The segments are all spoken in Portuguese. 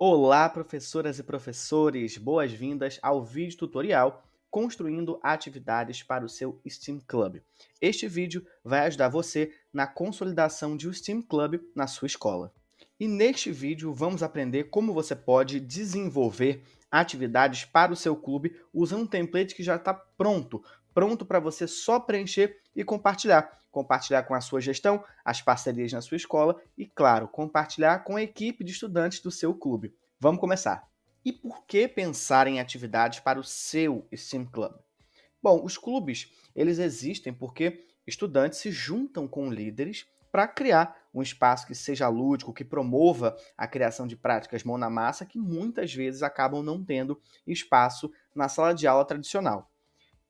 Olá, professoras e professores! Boas-vindas ao vídeo tutorial Construindo Atividades para o seu STEAM Club. Este vídeo vai ajudar você na consolidação de um STEAM Club na sua escola. E neste vídeo vamos aprender como você pode desenvolver atividades para o seu clube usando um template que já está pronto, pronto para você só preencher e compartilhar. Compartilhar com a sua gestão, as parcerias na sua escola e, claro, compartilhar com a equipe de estudantes do seu clube. Vamos começar! E por que pensar em atividades para o seu STEAM Club? Bom, os clubes, eles existem porque estudantes se juntam com líderes para criar um espaço que seja lúdico, que promova a criação de práticas mão na massa que muitas vezes acabam não tendo espaço na sala de aula tradicional.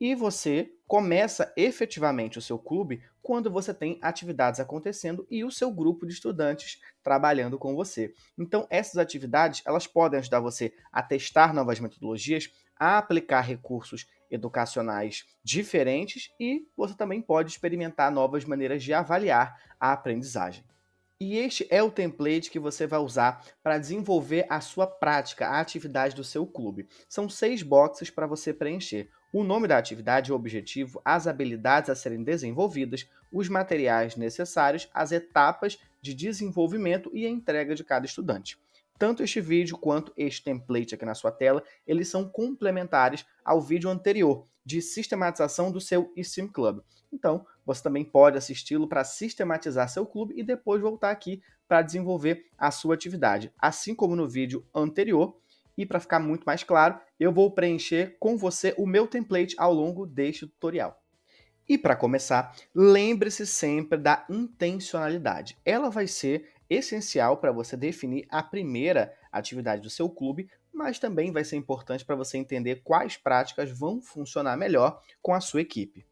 E você começa efetivamente o seu clube quando você tem atividades acontecendo e o seu grupo de estudantes trabalhando com você. Então, essas atividades, elas podem ajudar você a testar novas metodologias, a aplicar recursos educacionais diferentes e você também pode experimentar novas maneiras de avaliar a aprendizagem. E este é o template que você vai usar para desenvolver a sua prática, a atividade do seu clube. São seis boxes para você preencher o nome da atividade, o objetivo, as habilidades a serem desenvolvidas, os materiais necessários, as etapas de desenvolvimento e a entrega de cada estudante. Tanto este vídeo quanto este template aqui na sua tela, eles são complementares ao vídeo anterior de sistematização do seu eSIM Club. Então, você também pode assisti-lo para sistematizar seu clube e depois voltar aqui para desenvolver a sua atividade. Assim como no vídeo anterior, e para ficar muito mais claro, eu vou preencher com você o meu template ao longo deste tutorial. E para começar, lembre-se sempre da intencionalidade. Ela vai ser essencial para você definir a primeira atividade do seu clube, mas também vai ser importante para você entender quais práticas vão funcionar melhor com a sua equipe.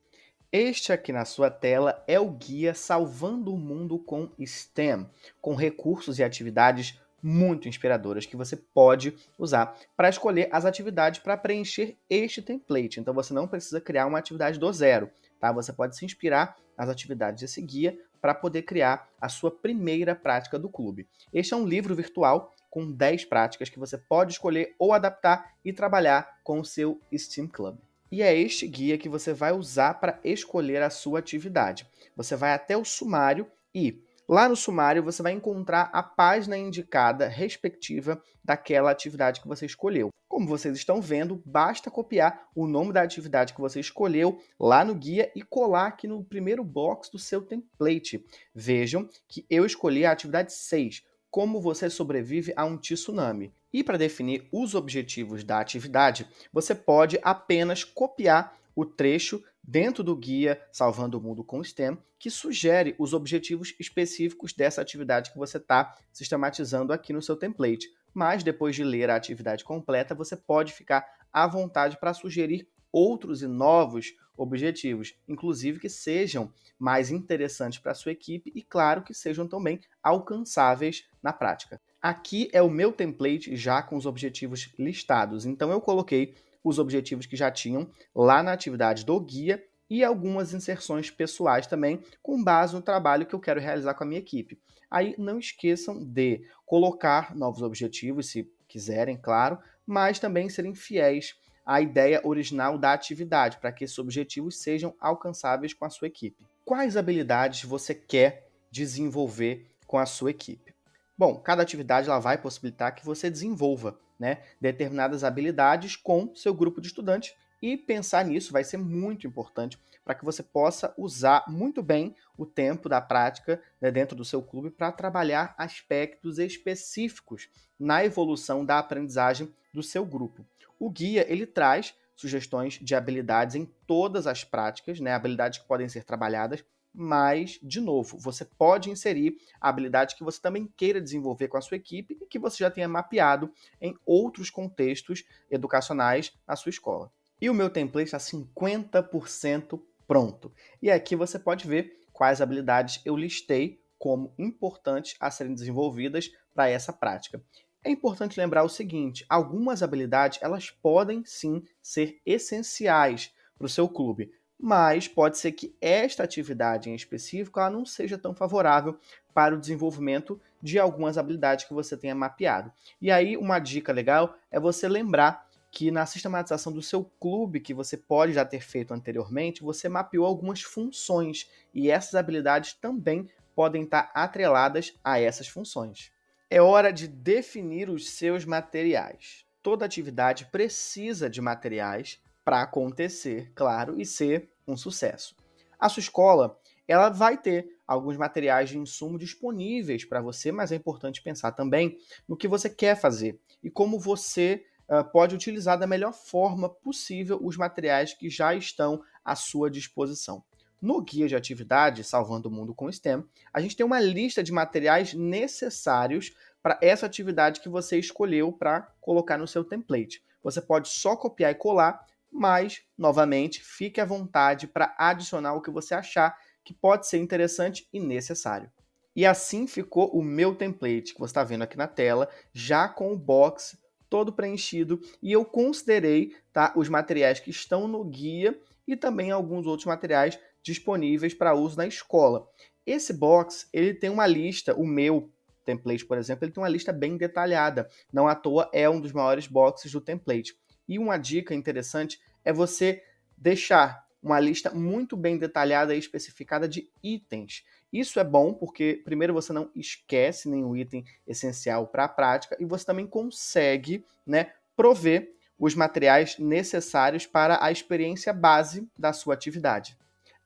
Este aqui na sua tela é o guia Salvando o Mundo com STEM, com recursos e atividades muito inspiradoras que você pode usar para escolher as atividades para preencher este template. Então você não precisa criar uma atividade do zero, tá? Você pode se inspirar nas atividades desse guia para poder criar a sua primeira prática do clube. Este é um livro virtual com 10 práticas que você pode escolher ou adaptar e trabalhar com o seu Steam Club. E é este guia que você vai usar para escolher a sua atividade. Você vai até o sumário e Lá no sumário, você vai encontrar a página indicada respectiva daquela atividade que você escolheu. Como vocês estão vendo, basta copiar o nome da atividade que você escolheu lá no guia e colar aqui no primeiro box do seu template. Vejam que eu escolhi a atividade 6 como você sobrevive a um tsunami. E para definir os objetivos da atividade, você pode apenas copiar o trecho dentro do guia Salvando o Mundo com STEM, que sugere os objetivos específicos dessa atividade que você está sistematizando aqui no seu template. Mas depois de ler a atividade completa, você pode ficar à vontade para sugerir outros e novos objetivos, inclusive que sejam mais interessantes para a sua equipe e, claro, que sejam também alcançáveis na prática. Aqui é o meu template já com os objetivos listados. Então, eu coloquei os objetivos que já tinham lá na atividade do guia e algumas inserções pessoais também, com base no trabalho que eu quero realizar com a minha equipe. Aí não esqueçam de colocar novos objetivos, se quiserem, claro, mas também serem fiéis a ideia original da atividade, para que esses objetivos sejam alcançáveis com a sua equipe. Quais habilidades você quer desenvolver com a sua equipe? Bom, cada atividade ela vai possibilitar que você desenvolva né, determinadas habilidades com seu grupo de estudantes e pensar nisso vai ser muito importante para que você possa usar muito bem o tempo da prática né, dentro do seu clube para trabalhar aspectos específicos na evolução da aprendizagem do seu grupo. O guia ele traz sugestões de habilidades em todas as práticas, né? Habilidades que podem ser trabalhadas, mas de novo, você pode inserir a habilidade que você também queira desenvolver com a sua equipe e que você já tenha mapeado em outros contextos educacionais na sua escola. E o meu template está 50% pronto. E aqui você pode ver quais habilidades eu listei como importantes a serem desenvolvidas para essa prática. É importante lembrar o seguinte: algumas habilidades elas podem sim ser essenciais para o seu clube, mas pode ser que esta atividade em específico ela não seja tão favorável para o desenvolvimento de algumas habilidades que você tenha mapeado. E aí uma dica legal é você lembrar que na sistematização do seu clube que você pode já ter feito anteriormente, você mapeou algumas funções e essas habilidades também podem estar atreladas a essas funções. É hora de definir os seus materiais. Toda atividade precisa de materiais para acontecer, claro, e ser um sucesso. A sua escola, ela vai ter alguns materiais de insumo disponíveis para você, mas é importante pensar também no que você quer fazer e como você uh, pode utilizar da melhor forma possível os materiais que já estão à sua disposição. No guia de atividade Salvando o Mundo com STEM, a gente tem uma lista de materiais necessários para essa atividade que você escolheu para colocar no seu template. Você pode só copiar e colar, mas, novamente, fique à vontade para adicionar o que você achar que pode ser interessante e necessário. E assim ficou o meu template que você está vendo aqui na tela, já com o box todo preenchido e eu considerei tá, os materiais que estão no guia e também alguns outros materiais disponíveis para uso na escola. Esse box, ele tem uma lista, o meu template, por exemplo, ele tem uma lista bem detalhada. Não à toa é um dos maiores boxes do template. E uma dica interessante é você deixar uma lista muito bem detalhada e especificada de itens. Isso é bom porque, primeiro, você não esquece nenhum item essencial para a prática e você também consegue né, prover os materiais necessários para a experiência base da sua atividade.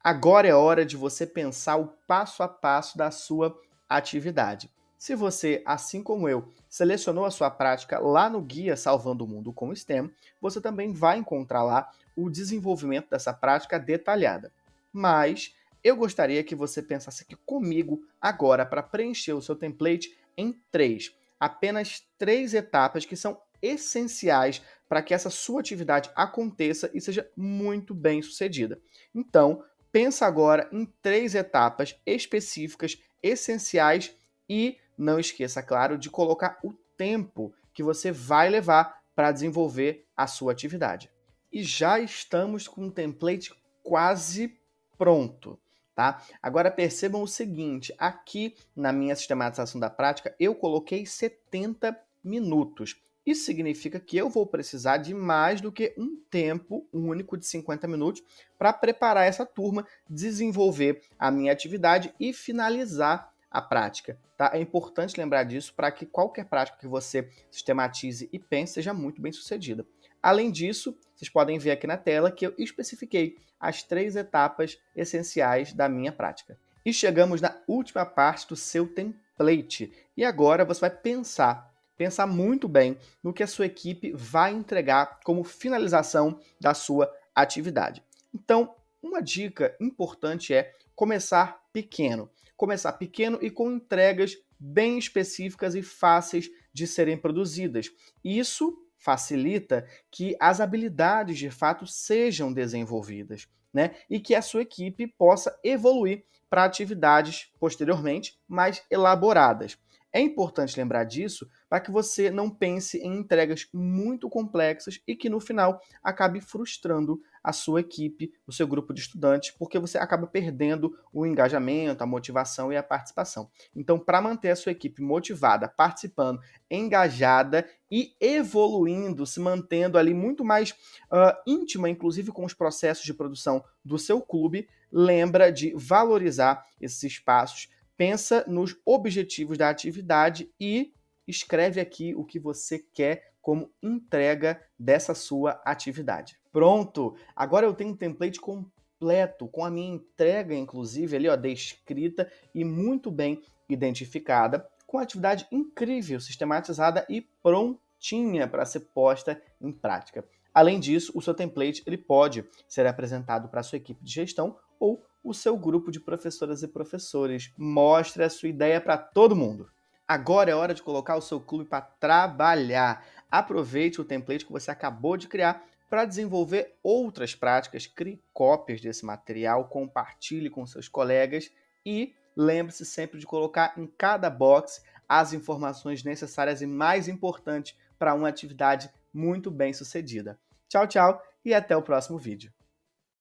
Agora é hora de você pensar o passo a passo da sua atividade. Se você, assim como eu, selecionou a sua prática lá no guia Salvando o Mundo com o STEM, você também vai encontrar lá o desenvolvimento dessa prática detalhada. Mas eu gostaria que você pensasse aqui comigo agora para preencher o seu template em três, apenas três etapas que são essenciais para que essa sua atividade aconteça e seja muito bem sucedida. Então, Pensa agora em três etapas específicas, essenciais e não esqueça, claro, de colocar o tempo que você vai levar para desenvolver a sua atividade. E já estamos com um template quase pronto, tá? Agora percebam o seguinte, aqui na minha sistematização da prática eu coloquei 70 minutos. Isso significa que eu vou precisar de mais do que um tempo único de 50 minutos para preparar essa turma, desenvolver a minha atividade e finalizar a prática. Tá? É importante lembrar disso para que qualquer prática que você sistematize e pense seja muito bem sucedida. Além disso, vocês podem ver aqui na tela que eu especifiquei as três etapas essenciais da minha prática. E chegamos na última parte do seu template. E agora você vai pensar pensar muito bem no que a sua equipe vai entregar como finalização da sua atividade. Então, uma dica importante é começar pequeno. Começar pequeno e com entregas bem específicas e fáceis de serem produzidas. Isso facilita que as habilidades de fato sejam desenvolvidas, né? E que a sua equipe possa evoluir para atividades posteriormente mais elaboradas. É importante lembrar disso para que você não pense em entregas muito complexas e que no final acabe frustrando a sua equipe, o seu grupo de estudantes, porque você acaba perdendo o engajamento, a motivação e a participação. Então, para manter a sua equipe motivada, participando, engajada e evoluindo, se mantendo ali muito mais uh, íntima, inclusive com os processos de produção do seu clube, lembra de valorizar esses espaços pensa nos objetivos da atividade e escreve aqui o que você quer como entrega dessa sua atividade. Pronto! Agora eu tenho um template completo com a minha entrega, inclusive, ali ó, descrita e muito bem identificada, com a atividade incrível, sistematizada e prontinha para ser posta em prática. Além disso, o seu template ele pode ser apresentado para a sua equipe de gestão ou o seu grupo de professoras e professores. Mostre a sua ideia para todo mundo. Agora é hora de colocar o seu clube para trabalhar. Aproveite o template que você acabou de criar para desenvolver outras práticas, crie cópias desse material, compartilhe com seus colegas e lembre-se sempre de colocar em cada box as informações necessárias e mais importantes para uma atividade muito bem sucedida. Tchau, tchau e até o próximo vídeo.